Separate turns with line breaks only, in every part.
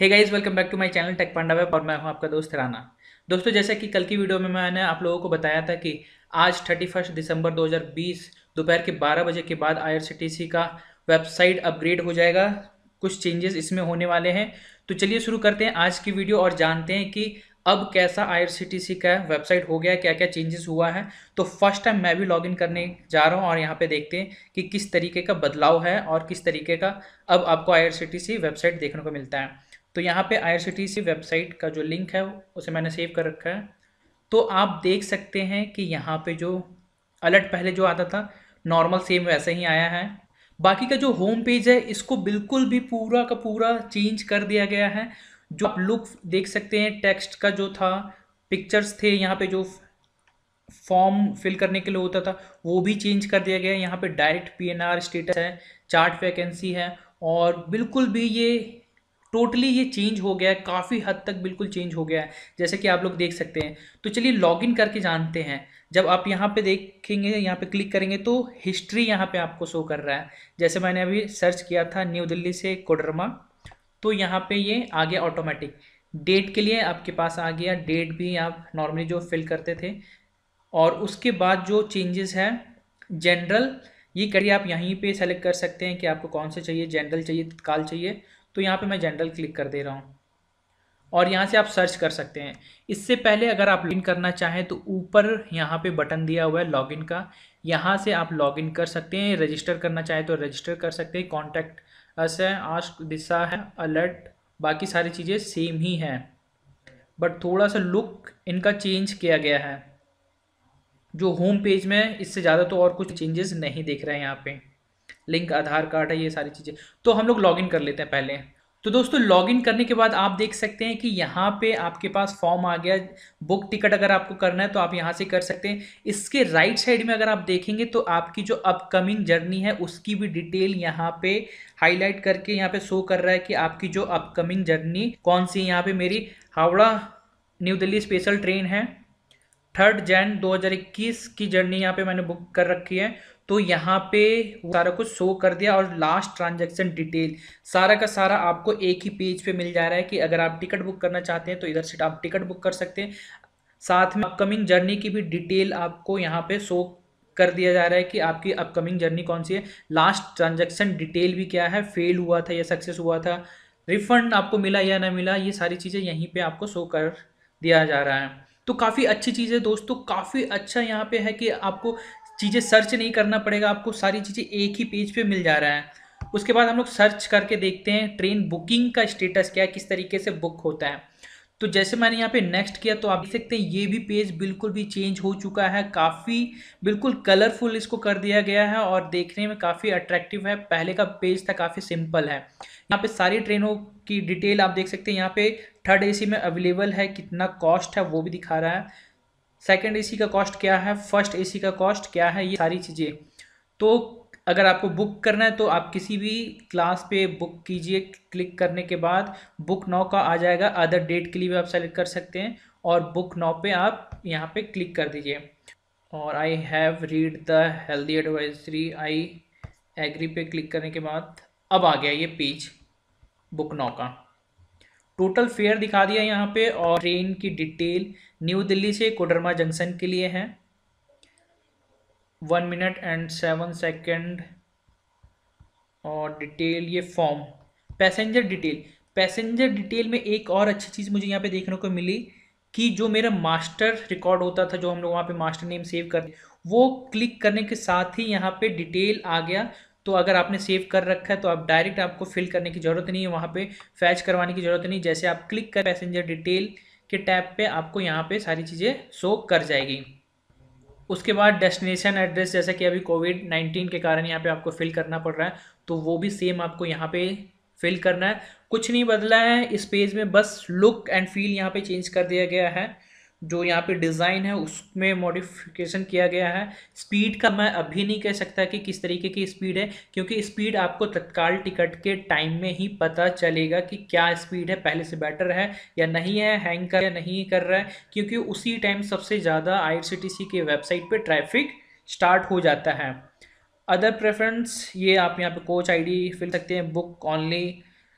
hey guys welcome back to my channel Tech Panda Web और मैं हूं आपका दोस्त राना दोस्तों जैसा कि कल की वीडियो में मैंने आप लोगों को बताया था कि आज 31 दिसंबर 2020 दोपहर के 12 बजे के बाद आई का वेबसाइट अपग्रेड हो जाएगा कुछ चेंजेस इसमें होने वाले हैं तो चलिए शुरू करते हैं आज की वीडियो और जानते हैं कि अब कैसा आई का वेबसाइट हो गया क्या क्या चेंजेस हुआ है तो फर्स्ट टाइम मैं भी लॉगिन करने जा रहा हूँ और यहाँ पे देखते हैं कि किस तरीके का बदलाव है और किस तरीके का अब आपको आई वेबसाइट देखने को मिलता है तो यहाँ पे आई वेबसाइट का जो लिंक है उसे मैंने सेव कर रखा है तो आप देख सकते हैं कि यहाँ पे जो अलर्ट पहले जो आता था नॉर्मल सेम वैसे ही आया है बाकी का जो होम पेज है इसको बिल्कुल भी पूरा का पूरा चेंज कर दिया गया है जो आप लुक देख सकते हैं टेक्स्ट का जो था पिक्चर्स थे यहाँ पे जो फॉर्म फिल करने के लिए होता था वो भी चेंज कर दिया गया है यहाँ पे डायरेक्ट पीएनआर स्टेटस है चार्ट वैकेंसी है और बिल्कुल भी ये टोटली ये चेंज हो गया है काफ़ी हद तक बिल्कुल चेंज हो गया है जैसे कि आप लोग देख सकते हैं तो चलिए लॉगिन करके जानते हैं जब आप यहाँ पे देखेंगे यहाँ पे क्लिक करेंगे तो हिस्ट्री यहाँ पे आपको शो कर रहा है जैसे मैंने अभी सर्च किया था न्यू दिल्ली से कोडरमा तो यहाँ पे ये आ गया ऑटोमेटिक डेट के लिए आपके पास आ गया डेट भी आप नॉर्मली जो फिल करते थे और उसके बाद जो चेंजेस है जनरल ये करिए आप यहीं पे सेलेक्ट कर सकते हैं कि आपको कौन से चाहिए जनरल चाहिए तत्काल चाहिए तो यहाँ पे मैं जनरल क्लिक कर दे रहा हूँ और यहाँ से आप सर्च कर सकते हैं इससे पहले अगर आप लॉगिन करना चाहें तो ऊपर यहाँ पे बटन दिया हुआ है लॉगिन का यहाँ से आप लॉगिन कर सकते हैं रजिस्टर करना चाहें तो रजिस्टर कर सकते हैं कॉन्टैक्ट अस है आस्क दिशा है अलर्ट बाकी सारी चीज़ें सेम ही हैं बट थोड़ा सा लुक इनका चेंज किया गया है जो होम पेज में इससे ज़्यादा तो और कुछ चेंजेस नहीं दिख रहे हैं यहाँ पे लिंक आधार कार्ड है ये सारी चीज़ें तो हम लोग लॉगिन कर लेते हैं पहले तो दोस्तों लॉगिन करने के बाद आप देख सकते हैं कि यहाँ पे आपके पास फॉर्म आ गया बुक टिकट अगर आपको करना है तो आप यहाँ से कर सकते हैं इसके राइट साइड में अगर आप देखेंगे तो आपकी जो अपकमिंग जर्नी है उसकी भी डिटेल यहाँ पे हाईलाइट करके यहाँ पे शो कर रहा है कि आपकी जो अपकमिंग जर्नी कौन सी यहाँ पे मेरी Howrah new Delhi special train है थर्ड जैन 2021 की जर्नी यहाँ पे मैंने बुक कर रखी है तो यहाँ पे सारा कुछ शो कर दिया और लास्ट ट्रांजैक्शन डिटेल सारा का सारा आपको एक ही पेज पे मिल जा रहा है कि अगर आप टिकट बुक करना चाहते हैं तो इधर से आप टिकट बुक कर सकते हैं साथ में अपकमिंग जर्नी की भी डिटेल आपको यहाँ पे शो कर दिया जा रहा है कि आपकी अपकमिंग जर्नी कौन सी है लास्ट ट्रांजेक्शन डिटेल भी क्या है फेल हुआ था या सक्सेस हुआ था रिफंड आपको मिला या ना मिला ये सारी चीज़ें यहीं पर आपको शो कर दिया जा रहा है तो काफ़ी अच्छी चीज़ है दोस्तों काफ़ी अच्छा यहाँ पे है कि आपको चीज़ें सर्च नहीं करना पड़ेगा आपको सारी चीज़ें एक ही पेज पे मिल जा रहा है उसके बाद हम लोग सर्च करके देखते हैं ट्रेन बुकिंग का स्टेटस क्या है किस तरीके से बुक होता है तो जैसे मैंने यहाँ पे नेक्स्ट किया तो आप देख सकते हैं ये भी पेज बिल्कुल भी चेंज हो चुका है काफ़ी बिल्कुल कलरफुल इसको कर दिया गया है और देखने में काफ़ी अट्रैक्टिव है पहले का पेज था काफ़ी सिंपल है यहाँ पे सारी ट्रेनों की डिटेल आप देख सकते हैं यहाँ पे थर्ड एसी में अवेलेबल है कितना कॉस्ट है वो भी दिखा रहा है सेकेंड ए का कॉस्ट क्या है फर्स्ट ए का कॉस्ट क्या है ये सारी चीज़ें तो अगर आपको बुक करना है तो आप किसी भी क्लास पे बुक कीजिए क्लिक करने के बाद बुक नौ का आ जाएगा अदर डेट के लिए भी आप सेलेक्ट कर सकते हैं और बुक नौ पे आप यहाँ पे क्लिक कर दीजिए और I have read the healthy advisory I agree पे क्लिक करने के बाद अब आ गया ये पेज बुक नौ का टोटल फेयर दिखा दिया यहाँ पे और ट्रेन की डिटेल न्यू दिल्ली से कोडरमा जंक्शन के लिए है one minute and seven second और डिटेल ये form passenger detail passenger detail में एक और अच्छी चीज़ मुझे यहाँ पे देखने को मिली कि जो मेरा मास्टर रिकॉर्ड होता था जो हम लोग वहाँ पे मास्टर नेम सेव करते वो क्लिक करने के साथ ही यहाँ पे डिटेल आ गया तो अगर आपने सेव कर रखा है तो आप डायरेक्ट आपको फिल करने की ज़रूरत नहीं है वहाँ पे फैच करवाने की ज़रूरत नहीं जैसे आप क्लिक कर पैसेंजर डिटेल के टैब पे आपको यहाँ पे सारी चीज़ें शो कर जाएगी उसके बाद डेस्टिनेशन एड्रेस जैसा कि अभी कोविड नाइन्टीन के कारण यहाँ पर आपको फिल करना पड़ रहा है तो वो भी सेम आपको यहाँ पर फिल करना है कुछ नहीं बदला है इस पेज में बस लुक एंड फील यहाँ पर चेंज कर दिया गया है जो यहाँ पे डिज़ाइन है उसमें मॉडिफिकेशन किया गया है स्पीड का मैं अभी नहीं कह सकता कि किस तरीके की स्पीड है क्योंकि स्पीड आपको तत्काल टिकट के टाइम में ही पता चलेगा कि क्या स्पीड है पहले से बेटर है या नहीं है हैंग कर या नहीं कर रहा है क्योंकि उसी टाइम सबसे ज़्यादा आई के वेबसाइट पर ट्रैफिक स्टार्ट हो जाता है अदर प्रेफरेंस ये आप यहाँ पर कोच आई फिल सकते हैं बुक ऑनली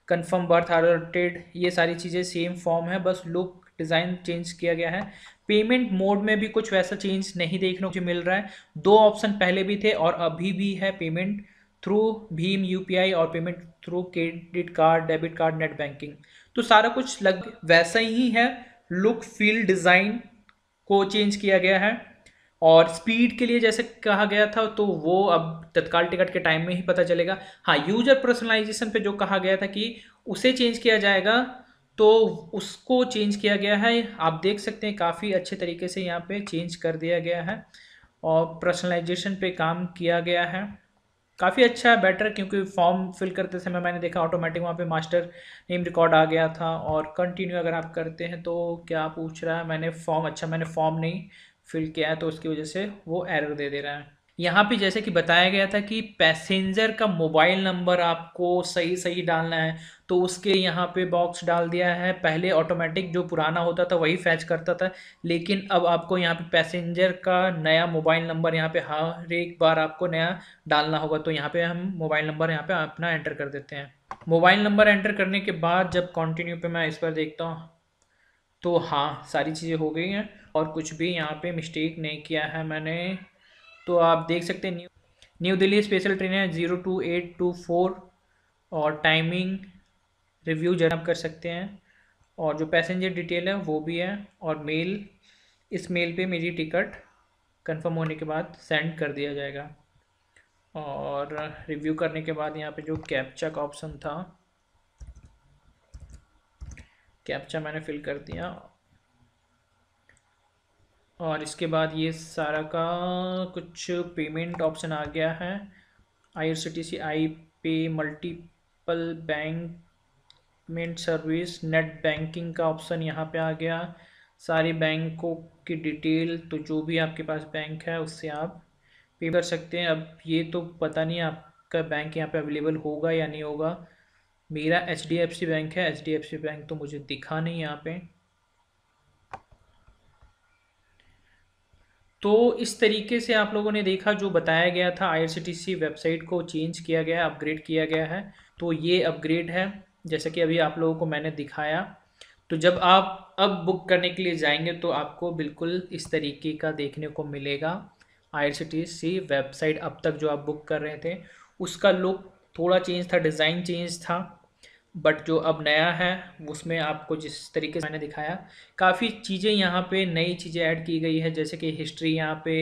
कन्फर्म बर्थ आर ये सारी चीज़ें सेम फॉर्म है बस लुक डिज़ाइन चेंज किया गया है पेमेंट मोड में भी कुछ वैसा चेंज नहीं देखने को मिल रहा है दो ऑप्शन पहले भी थे और अभी भी है पेमेंट थ्रू भीम यूपीआई और payment through credit card debit card net banking तो सारा कुछ लग वैसा ही है लुक फील डिज़ाइन को चेंज किया गया है और स्पीड के लिए जैसे कहा गया था तो वो अब तत्काल टिकट के टाइम में ही पता चलेगा हाँ यूजर पर्सनलाइजेशन पे जो कहा गया था कि उसे चेंज किया जाएगा तो उसको चेंज किया गया है आप देख सकते हैं काफ़ी अच्छे तरीके से यहाँ पे चेंज कर दिया गया है और पर्सनलाइजेशन पे काम किया गया है काफ़ी अच्छा है बेटर क्योंकि फॉर्म फिल करते समय मैंने देखा ऑटोमेटिक वहाँ पे मास्टर नेम रिकॉर्ड आ गया था और कंटिन्यू अगर आप करते हैं तो क्या पूछ रहा है मैंने फॉर्म अच्छा मैंने फॉर्म नहीं फिल किया है तो उसकी वजह से वो एरर दे दे रहा है यहाँ पे जैसे कि बताया गया था कि पैसेंजर का मोबाइल नंबर आपको सही सही डालना है तो उसके यहाँ पे बॉक्स डाल दिया है पहले ऑटोमेटिक जो पुराना होता था वही फैच करता था लेकिन अब आपको यहाँ पे पैसेंजर का नया मोबाइल नंबर यहाँ पे हर एक बार आपको नया डालना होगा तो यहाँ पे हम मोबाइल नंबर यहाँ पे अपना एंटर कर देते हैं मोबाइल नंबर एंटर करने के बाद जब कॉन्टिन्यू पर मैं इस पर देखता हूँ तो हाँ सारी चीज़ें हो गई हैं और कुछ भी यहाँ पर मिस्टेक नहीं किया है मैंने तो आप देख सकते हैं new new Delhi special train है zero two eight two four और टाइमिंग रिव्यू जनप कर सकते हैं और जो पैसेंजर डिटेल है वो भी है और मेल इस मेल पे मेरी टिकट कंफर्म होने के बाद सेंड कर दिया जाएगा और रिव्यू करने के बाद यहाँ पे जो कैप्चा का ऑप्शन था कैप्चा मैंने फिल कर दिया और इसके बाद ये सारा का कुछ पेमेंट ऑप्शन आ गया है I R C T C I पे multiple bank service net banking का ऑप्शन यहाँ पे आ गया सारे बैंकों की डिटेल तो जो भी आपके पास बैंक है उससे आप पे कर सकते हैं अब ये तो पता नहीं आपका बैंक यहाँ पे अवेलेबल होगा या नहीं होगा मेरा H D F C bank है H D F C bank तो मुझे दिखा नहीं यहाँ पे तो इस तरीके से आप लोगों ने देखा जो बताया गया था आईआरसीटीसी वेबसाइट को चेंज किया गया अपग्रेड किया गया है तो ये अपग्रेड है जैसा कि अभी आप लोगों को मैंने दिखाया तो जब आप अब बुक करने के लिए जाएंगे तो आपको बिल्कुल इस तरीके का देखने को मिलेगा आईआरसीटीसी वेबसाइट अब तक जो आप बुक कर रहे थे उसका लुक थोड़ा चेंज था डिज़ाइन चेंज था बट जो अब नया है उसमें आपको जिस तरीके से मैंने दिखाया काफ़ी चीज़ें यहाँ पे नई चीज़ें ऐड की गई है जैसे कि हिस्ट्री यहाँ पे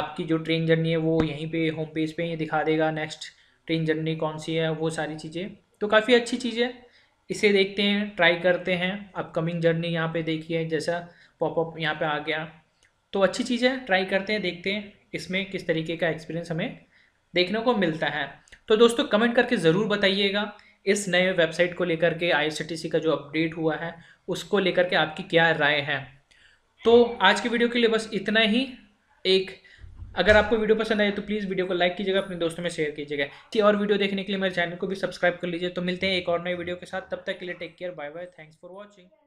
आपकी जो ट्रेन जर्नी है वो यहीं पे होम पेज पे ही दिखा देगा नेक्स्ट ट्रेन जर्नी कौन सी है वो सारी चीज़ें तो काफ़ी अच्छी चीज़ें इसे देखते हैं ट्राई करते हैं अपकमिंग जर्नी यहाँ पर देखिए जैसा पॉपअप यहाँ पर आ गया तो अच्छी चीज़ है ट्राई करते हैं देखते हैं इसमें किस तरीके का एक्सपीरियंस हमें देखने को मिलता है तो दोस्तों कमेंट करके ज़रूर बताइएगा इस नए वेबसाइट को लेकर के आई का जो अपडेट हुआ है उसको लेकर के आपकी क्या राय है तो आज की वीडियो के लिए बस इतना ही एक अगर आपको वीडियो पसंद आए तो प्लीज़ वीडियो को लाइक कीजिएगा अपने दोस्तों में शेयर कीजिएगा कि और वीडियो देखने के लिए मेरे चैनल को भी सब्सक्राइब कर लीजिए तो मिलते हैं एक और नए वीडियो के साथ तब तक के लिए take care bye bye thanks for watching